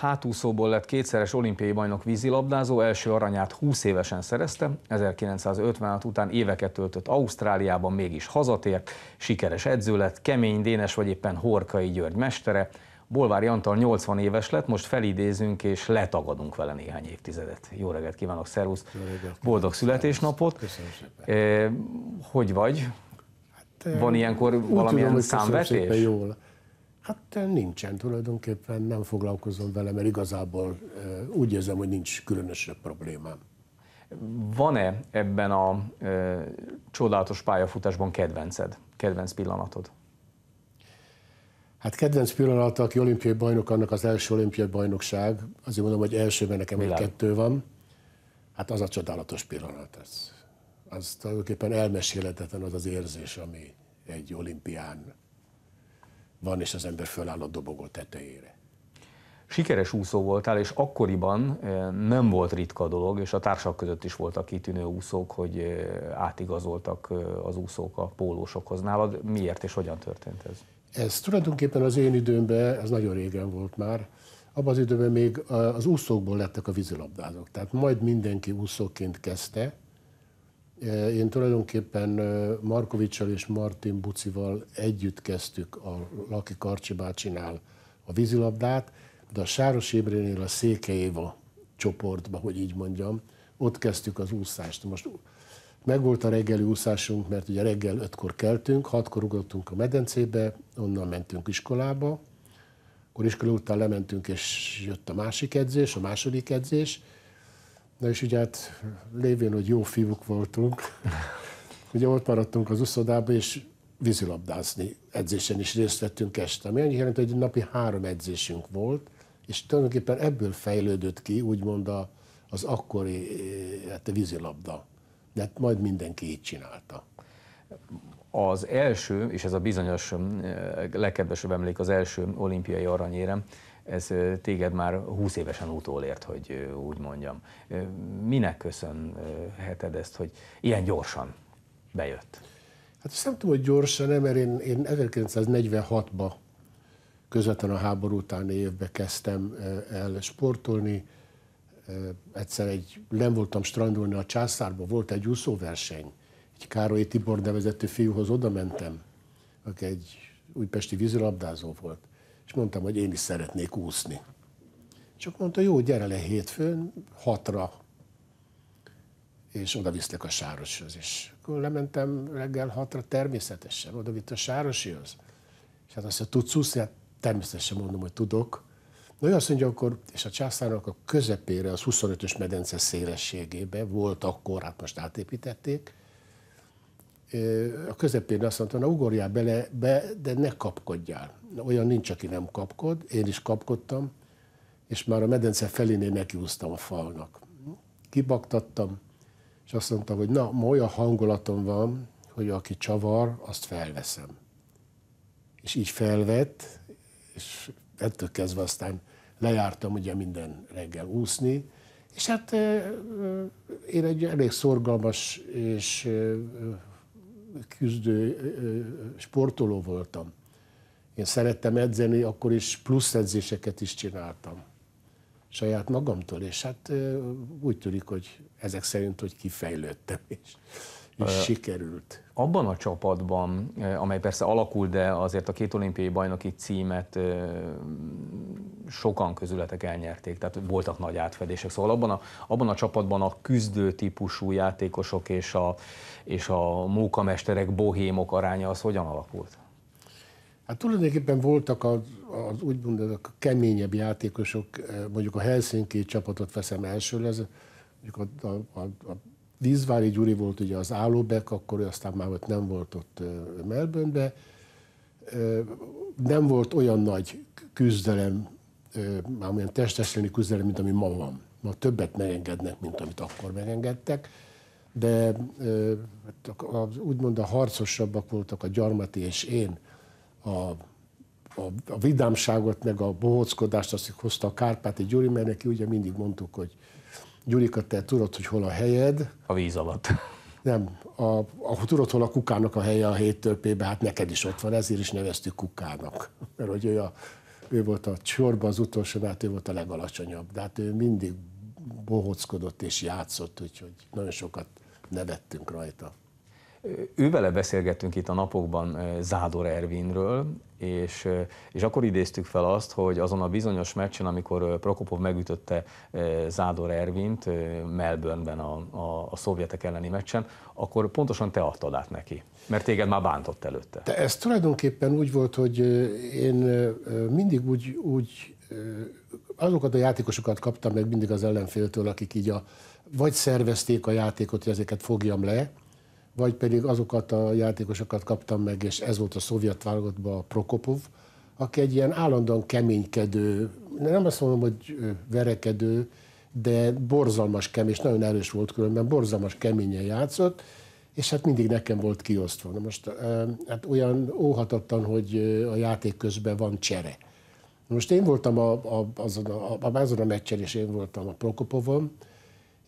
hátúszóból lett kétszeres olimpiai bajnok vízilabdázó, első aranyát 20 évesen szerezte, 1956 után éveket töltött Ausztráliában, mégis hazatért, sikeres edző lett, kemény Dénes vagy éppen Horkai György mestere, Bolvári Antal 80 éves lett, most felidézünk és letagadunk vele néhány évtizedet. Jó reggelt kívánok, szervusz! Boldog születésnapot! Köszönöm szépen! Eh, hogy vagy? Hát, eh, Van ilyenkor valamilyen tudom, számvetés? Jól Hát nincsen tulajdonképpen, nem foglalkozom vele, mert igazából úgy érzem, hogy nincs különösebb problémám. Van-e ebben a e, csodálatos pályafutásban kedvenced, kedvenc pillanatod? Hát kedvenc pillanat, aki olimpiai bajnok, annak az első olimpiai bajnokság. Azért mondom, hogy elsőben nekem egy kettő van. Hát az a csodálatos pillanat. Ez. Az tulajdonképpen elmesélhetetlen az az érzés, ami egy olimpián van, és az ember föláll a dobogó tetejére. Sikeres úszó voltál, és akkoriban eh, nem volt ritka dolog, és a társak között is voltak kitűnő úszók, hogy eh, átigazoltak eh, az úszók a pólósokhoz nálad. Miért és hogyan történt ez? Ez tulajdonképpen az én időmben, ez nagyon régen volt már, abban az időben még az úszókból lettek a vízilabdázók. Tehát majd mindenki úszóként kezdte, én tulajdonképpen Markovicsal és Martin Bucival együtt kezdtük a Laki Karcsi bácsinál a vízilabdát, de a Sáros Ébrénél a Széke Éva csoportba, hogy így mondjam, ott kezdtük az úszást. Most megvolt a reggeli úszásunk, mert ugye reggel ötkor keltünk, hatkor ugrottunk a medencébe, onnan mentünk iskolába, akkor iskola után lementünk, és jött a másik edzés, a második edzés, Na és ugye hát lévén, hogy jó fiúk voltunk, ugye ott maradtunk az uszodába, és vízilabdázni edzésen is részt vettünk este. Ami annyi jelent, hogy napi három edzésünk volt, és tulajdonképpen ebből fejlődött ki, úgymond a, az akkori eh, hát a vízilabda. De hát majd mindenki így csinálta. Az első, és ez a bizonyos eh, legkedvesebb emlék az első olimpiai aranyérem, ez téged már 20 évesen utólért, hogy úgy mondjam. Minek köszönheted ezt, hogy ilyen gyorsan bejött? Hát azt nem tudom, hogy gyorsan, nem, mert én, én 1946-ba közvetlen a háború utáni évben kezdtem el sportolni. Egyszer egy, nem voltam strandolni a császárba, volt egy úszóverseny. Egy Károly Tibor nevezetű fiúhoz oda mentem, aki egy újpesti vízilabdázó volt és mondtam, hogy én is szeretnék úszni. Csak mondta, jó, gyere le hétfőn, hatra, és oda viszlek a Sároshoz. És akkor lementem reggel hatra természetesen, oda vitt a sároshoz. És hát azt mondja, tudsz úszni? Hát természetesen mondom, hogy tudok. Na ő azt mondja, akkor, és a császárnak a közepére, az 25-ös medence szélességébe volt akkor, hát most átépítették, a közepén azt mondta, na ugorjál bele, be, de ne kapkodjál. olyan nincs, aki nem kapkod, én is kapkodtam, és már a medence felénél nekiúztam a falnak. Kibaktattam, és azt mondtam, hogy na, ma olyan hangulatom van, hogy aki csavar, azt felveszem. És így felvett, és ettől kezdve aztán lejártam ugye minden reggel úszni, és hát én egy elég szorgalmas és küzdő sportoló voltam. Én szerettem edzeni, akkor is plusz edzéseket is csináltam saját magamtól, és hát úgy tűnik, hogy ezek szerint, hogy kifejlődtem, és, és sikerült. Abban a csapatban, amely persze alakult, de azért a két olimpiai bajnoki címet sokan közületek elnyerték, tehát voltak nagy átfedések. Szóval abban a, abban a csapatban a küzdő típusú játékosok és a, és a mókamesterek, bohémok aránya az hogyan alakult? Hát tulajdonképpen voltak az, az úgymond a keményebb játékosok, eh, mondjuk a Helsinki csapatot veszem első, ez mondjuk a, a, a, a Vízvári Gyuri volt ugye az állóbek, akkor ő aztán már ott nem volt ott de eh, eh, Nem volt olyan nagy küzdelem már olyan testes lenni küzdelem, mint ami ma van. Ma többet megengednek, mint amit akkor megengedtek, de hát úgymond a harcosabbak voltak a gyarmati és én. A, a, a vidámságot, meg a bohóckodást azt hozta a Kárpáti Gyuri, mert neki ugye mindig mondtuk, hogy Gyurika, te tudod, hogy hol a helyed. A víz alatt. Nem, a, a, tudod, hol a kukának a helye a héttörpébe, hát neked is ott van, ezért is neveztük kukának. Mert hogy ő a ő volt a sorban az utolsó, de hát ő volt a legalacsonyabb. De hát ő mindig bohockodott és játszott, úgyhogy nagyon sokat nevettünk rajta. Ővele beszélgettünk itt a napokban eh, Zádor Ervinről, és, eh, és akkor idéztük fel azt, hogy azon a bizonyos meccsen, amikor eh, Prokopov megütötte Zádor Ervint Melbourneben a, a, a szovjetek elleni meccsen, akkor pontosan te adtad át neki, mert téged már bántott előtte. De ez tulajdonképpen úgy volt, hogy én mindig úgy, úgy azokat a játékosokat kaptam meg mindig az ellenféltől, akik így a, vagy szervezték a játékot, hogy ezeket fogjam le, vagy pedig azokat a játékosokat kaptam meg, és ez volt a szovjet válogatban a Prokopov, aki egy ilyen állandóan keménykedő, nem azt mondom, hogy verekedő, de borzalmas kemény, és nagyon erős volt különben, borzalmas keményen játszott, és hát mindig nekem volt kiosztva. Na most hát olyan óhatatlan, hogy a játék közben van csere. Most én voltam a, a, azon, a, a, azon a meccsen, és én voltam a Prokopovon,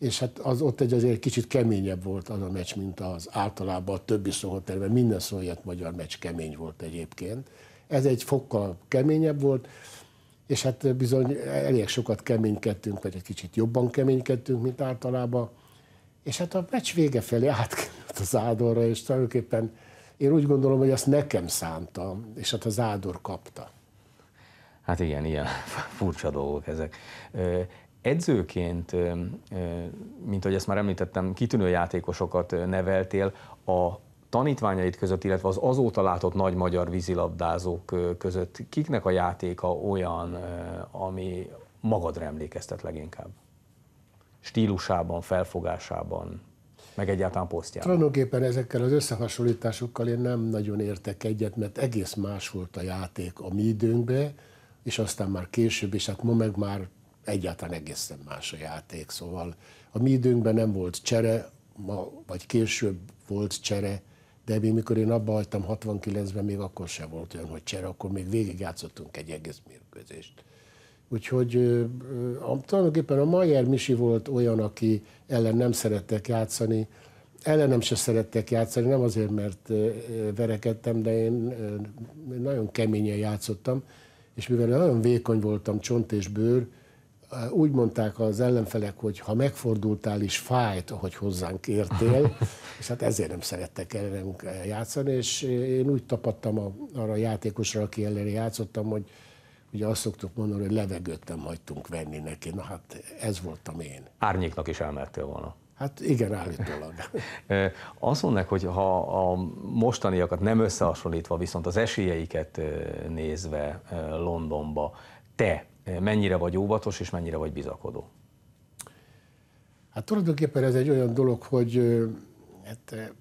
és hát az ott egy azért kicsit keményebb volt az a meccs, mint az általában a többi szóhotelben, Minden szovjet magyar meccs kemény volt egyébként. Ez egy fokkal keményebb volt, és hát bizony elég sokat keménykedtünk, vagy egy kicsit jobban keménykedtünk, mint általában. És hát a meccs vége felé átkerült a Ádorra, és tulajdonképpen én úgy gondolom, hogy azt nekem szántam, és hát a Zádor kapta. Hát igen, ilyen furcsa dolgok ezek. Edzőként, mint ahogy ezt már említettem, kitűnő játékosokat neveltél, a tanítványait között, illetve az azóta látott nagy magyar vízilabdázók között, kiknek a játéka olyan, ami magadra emlékeztet leginkább? Stílusában, felfogásában, meg egyáltalán posztjában. Tulajdonképpen ezekkel az összehasonlításokkal én nem nagyon értek egyet, mert egész más volt a játék a mi időnkben, és aztán már később, és hát ma meg már egyáltalán egészen más a játék, szóval a mi időnkben nem volt csere, ma vagy később volt csere, de még mikor én abba hagytam 69-ben, még akkor sem volt olyan, hogy csere, akkor még végigjátszottunk egy egész mérkőzést. Úgyhogy a, tulajdonképpen a Mayer Misi volt olyan, aki ellen nem szerettek játszani, ellenem se szerettek játszani, nem azért, mert verekedtem, de én nagyon keményen játszottam, és mivel nagyon vékony voltam, csont és bőr, úgy mondták az ellenfelek, hogy ha megfordultál is fájt, ahogy hozzánk értél, és hát ezért nem szerettek ellenünk játszani, és én úgy tapadtam a, arra a játékosra, aki ellen játszottam, hogy ugye azt szoktuk mondani, hogy levegőt nem hagytunk venni neki, na hát ez voltam én. Árnyéknak is elmertél volna. Hát igen, állítólag. Azt mondják, hogy ha a mostaniakat nem összehasonlítva, viszont az esélyeiket nézve Londonba, te mennyire vagy óvatos és mennyire vagy bizakodó? Hát tulajdonképpen ez egy olyan dolog, hogy hát,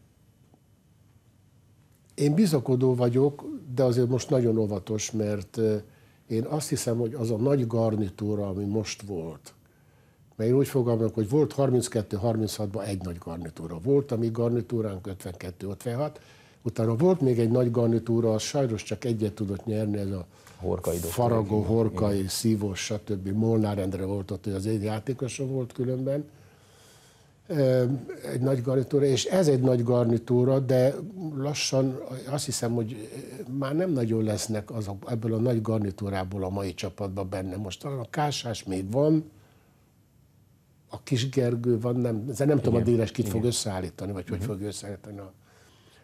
én bizakodó vagyok, de azért most nagyon óvatos, mert én azt hiszem, hogy az a nagy garnitúra, ami most volt, mert én úgy fogalmazok, hogy volt 32-36-ban egy nagy garnitúra. Volt a mi garnitúránk 52-56, Utána volt még egy nagy garnitúra, az sajnos csak egyet tudott nyerni, ez a Horkai Faragó, doktor, Horkai, igen. Szívos, stb. Molnár Endre volt ott, hogy az egy játékosa volt különben. Egy nagy garnitúra, és ez egy nagy garnitúra, de lassan azt hiszem, hogy már nem nagyon lesznek azok, ebből a nagy garnitúrából a mai csapatban benne. Most talán a Kásás még van, a kis Gergő van, nem, nem igen, tudom a Déles kit igen. fog összeállítani, vagy uh-huh. hogy mhm. fog összeállítani a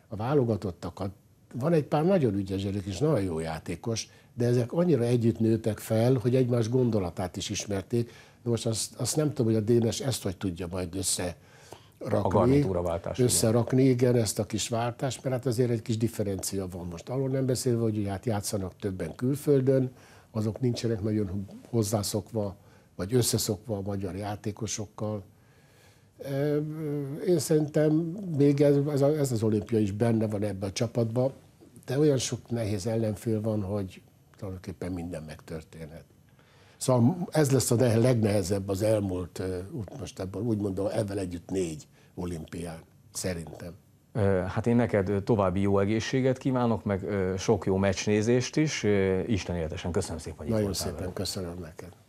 a válogatottakat. Van egy pár nagyon ügyes gyerek és nagyon jó játékos, de ezek annyira együtt nőttek fel, hogy egymás gondolatát is ismerték. De most azt, azt nem tudom, hogy a Dénes ezt hogy tudja majd össze rakni, a váltás, összerakni, igen. igen, ezt a kis váltást, mert hát azért egy kis differencia van most. Arról nem beszélve, hogy hát játszanak többen külföldön, azok nincsenek nagyon hozzászokva, vagy összeszokva a magyar játékosokkal. Én szerintem még ez, ez, a, ez az olimpia is benne van ebbe a csapatba, de olyan sok nehéz ellenfél van, hogy tulajdonképpen minden megtörténhet. Szóval ez lesz a legnehezebb az elmúlt, most ebben úgy mondom, ebben együtt négy olimpián, szerintem. Hát én neked további jó egészséget kívánok, meg sok jó meccsnézést is. Isten életesen köszönöm szépen, hogy Nagyon itt szépen velem. köszönöm neked.